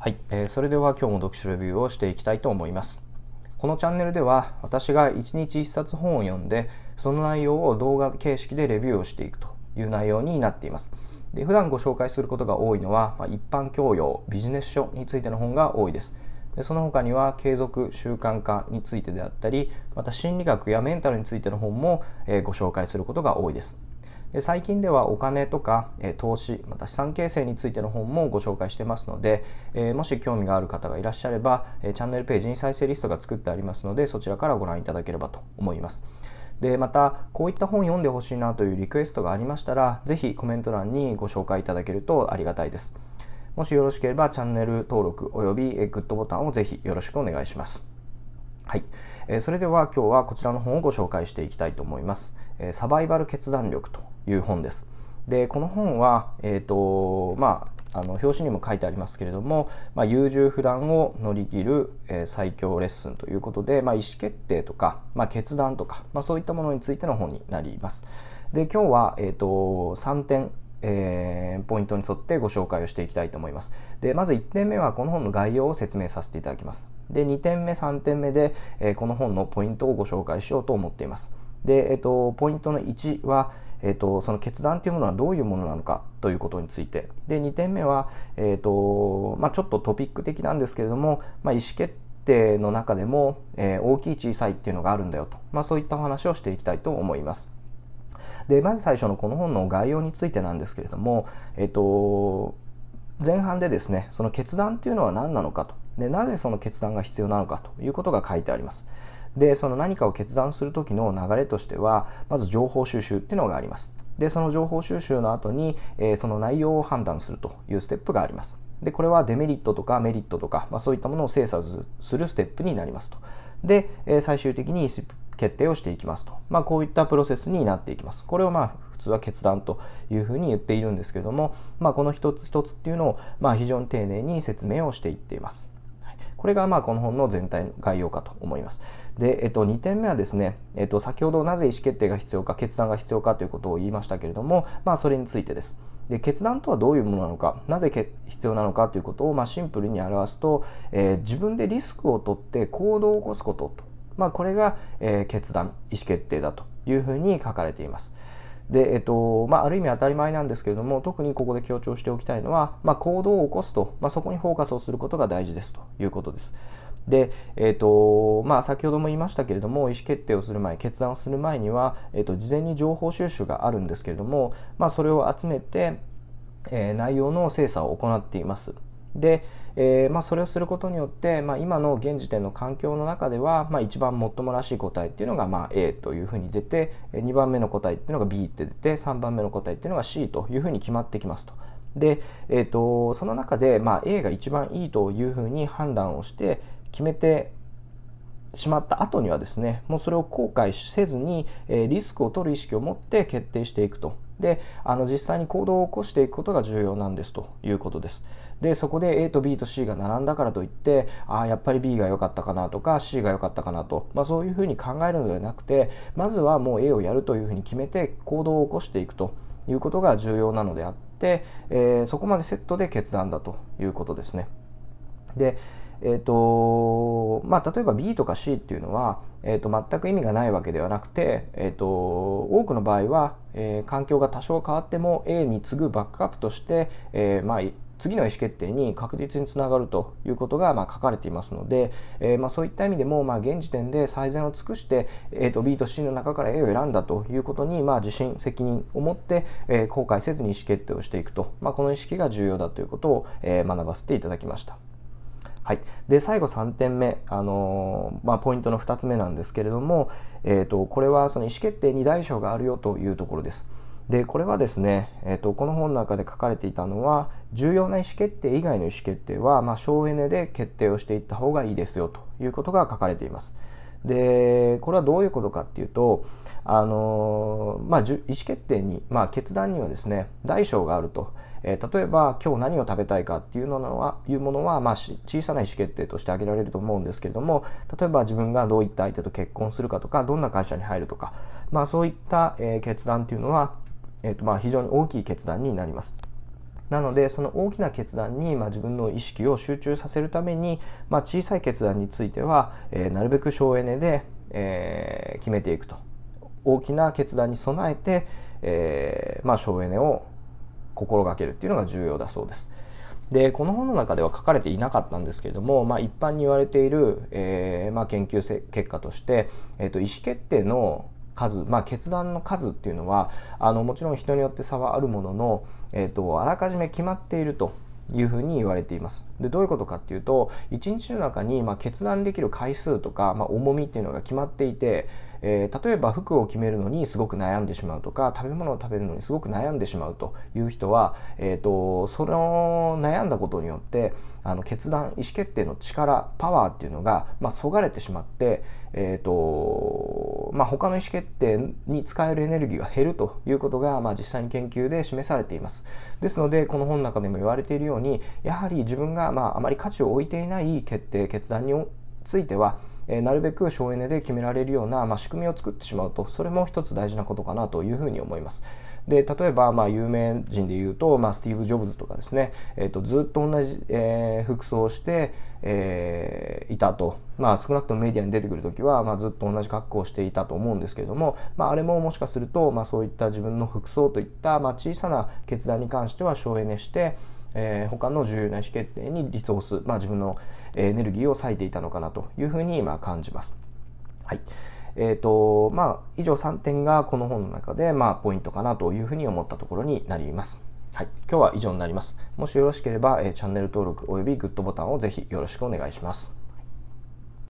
はい、えー、それでは今日も読書レビューをしていきたいと思います。このチャンネルでは私が1日1冊本を読んでその内容を動画形式でレビューをしていくという内容になっています。で普段ご紹介することが多いのは、まあ、一般教養、ビジネス書についての本が多いです。でその他には継続習慣化についてであったりまた心理学やメンタルについての本も、えー、ご紹介することが多いです。で最近ではお金とか、え投資また資産形成についての本もご紹介してますので、えもし興味がある方がいらっしゃれば、えチャンネルページに再生リストが作ってありますのでそちらからご覧いただければと思います。でまたこういった本読んでほしいなというリクエストがありましたら是非コメント欄にご紹介いただけるとありがたいです。もしよろしければチャンネル登録およびグッドボタンをぜひよろしくお願いします。はい、えそれでは今日はこちらの本をご紹介していきたいと思います。えサバイバル決断力という本です。でこの本は、えーとまあ、あの表紙にも書いてありますけれども、まあ、優柔不断を乗り切る、え最強レッスンということで、まあ、意思決定とか、まあ、決断とか、まそういったものについての本になります。で今日は、えーと、と3点えー、ポイントに沿ってご紹介をしていきたいと思います。で、まず1点目はこの本の概要を説明させていただきます。で、2点目、3点目で、えー、この本のポイントをご紹介しようと思っています。で、えっ、ー、と、ポイントの1は、えーと、その決断というものはどういうものなのかということについてで2点目は、えーとまあ、ちょっとトピック的なんですけれども、まあ、意思決定の中でも、えー、大きい小さいっていうのがあるんだよと、まあ、そういったお話をしていきたいと思います。でまず最初のこの本の概要についてなんですけれども、えっと、前半でですねその決断っていうのは何なのかとでなぜその決断が必要なのかということが書いてあります。でその何かを決断する時の流れとしてはまず情報収集っていうのがあります。でその情報収集の後に、えー、その内容を判断するというステップがあります。でこれはデメリットとかメリットとか、まあ、そういったものを精査するステップになりますと。で、えー、最終的に決定をしていきますと、まあ、こういったプロセスになっていきます。これをまあ普通は決断というふうに言っているんですけれども、まあ、この一つ一つっていうのをまあ非常に丁寧に説明をしていっています。これがまあこの本の全体の概要かと思います。で、えっと、2点目はですね、えっと、先ほどなぜ意思決定が必要か、決断が必要かということを言いましたけれども、まあ、それについてです。で決断とはどういうものなのかなぜ必要なのかということを、まあ、シンプルに表すと、えー、自分でリスクを取って行動を起こすことまあ、これが、え決断意思決定だというふうに書かれています。で、えっとまあ、ある意味当たり前なんですけれども特にここで強調しておきたいのは、まあ、行動を起こすと、まあ、そこにフォーカスをすることが大事ですということです。で、えっとまあ、先ほども言いましたけれども意思決定をする前決断をする前には、えっと、と事前に情報収集があるんですけれども、まあ、それを集めて、えー、内容の精査を行っています。で、えー、まあ、それをすることによって、まあ、今の現時点の環境の中では、まあ、一番もっともらしい答えっていうのが、ま A というふうに出て2番目の答えっていうのが B って出て3番目の答えっていうのが C というふうに決まってきますと。で、えーと、その中で、ま A が一番いいというふうに判断をして決めてしまった後にはですねもうそれを後悔せずに、えリスクを取る意識を持って決定していくとであの実際に行動を起こしていくことが重要なんですということです。でそこで A と B と C が並んだからといってああやっぱり B が良かったかなとか C が良かったかなと、まあ、そういうふうに考えるのではなくてまずはもう A をやるというふうに決めて行動を起こしていくということが重要なのであって、えー、そこまでセットで決断だということですね。でえーとまあ、例えば B とか C っていうのは、えー、と全く意味がないわけではなくて、えーと、多くの場合は、えー、環境が多少変わっても A に次ぐバックアップとして、えー、まあ、次の意思決定に確実につながるということがまあ書かれていますので、えー、まあそういった意味でもまあ現時点で最善を尽くして、えー、と B と C の中から A を選んだということにまあ自信責任を持って、えー、後悔せずに意思決定をしていくと、まあ、この意識が重要だということを、えー、学ばせていただきました。はい、で最後3点目、あのー、まあ、ポイントの2つ目なんですけれども、えーと、これはその意思決定に大小があるよというところです。でこれはですね、えーと、とこの本の中で書かれていたのは重要な意思決定以外の意思決定は、まあ、省エネで決定をしていった方がいいですよということが書かれています。でこれはどういうことかっていうとあの、まあ、意思決定に、まあ、決断にはですね大小があると。え例えば今日何を食べたいかっていうのはいうものは、まあ、小さな意思決定として挙げられると思うんですけれども例えば自分がどういった相手と結婚するかとかどんな会社に入るとか、まあ、そういった、え決断っていうのは、えーとまあ、非常に大きい決断になります。なのでその大きな決断に、まあ、自分の意識を集中させるために、まあ、小さい決断については、えー、なるべく省エネで、えー、決めていくと大きな決断に備えて、えー、まあ、省エネを心がけるっていうのが重要だそうです。でこの本の中では書かれていなかったんですけれども、まあ、一般に言われている、えー、まあ、研究結果として、えーと、と意思決定の、数、まあ、決断の数っていうのはあのもちろん人によって差はあるものの、えーと、あらかじめ決まっているというふに言われています。でどういうことかっていうと1日の中に、ま決断できる回数とか、まあ、重みっていうのが決まっていて、えー、例えば服を決めるのにすごく悩んでしまうとか食べ物を食べるのにすごく悩んでしまうという人は、えーと、その悩んだことによってあの決断意思決定の力パワーっていうのが、まあ、そがれてしまって、えーと、まあ、他の意思決定に使えるエネルギーが減るということが、まあ、実際に研究で示されていますですのでこの本の中でも言われているようにやはり自分が、まあ、あまり価値を置いていない決定決断についてはえなるべく省エネで決められるような、まあ、仕組みを作ってしまうとそれも一つ大事なことかなというふうに思います。で例えばまあ有名人で言うと、まあ、スティーブ・ジョブズとかですね、えーと、ずっと同じ、えー、服装をして、えー、いたと、まあ、少なくともメディアに出てくる時は、まあ、ずっと同じ格好をしていたと思うんですけれども、まあ、あれももしかすると、まあ、そういった自分の服装といった、まあ、小さな決断に関しては省エネして、えー、他の重要な意思決定にリソース、まあ、自分のエネルギーを割いていたのかなというふうに今感じます。はいえっ、ー、と、まあ、以上3点がこの本の中で、まあ、ポイントかなというふうに思ったところになります。はい、今日は以上になります。もしよろしければ、えー、チャンネル登録およびグッドボタンをぜひよろしくお願いします。